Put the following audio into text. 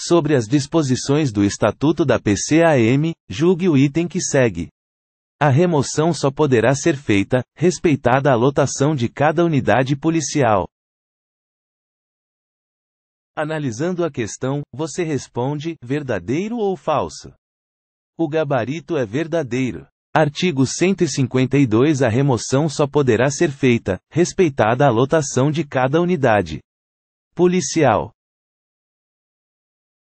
Sobre as disposições do Estatuto da PCAM, julgue o item que segue. A remoção só poderá ser feita, respeitada a lotação de cada unidade policial. Analisando a questão, você responde: verdadeiro ou falso? O gabarito é verdadeiro. Artigo 152 A remoção só poderá ser feita, respeitada a lotação de cada unidade policial.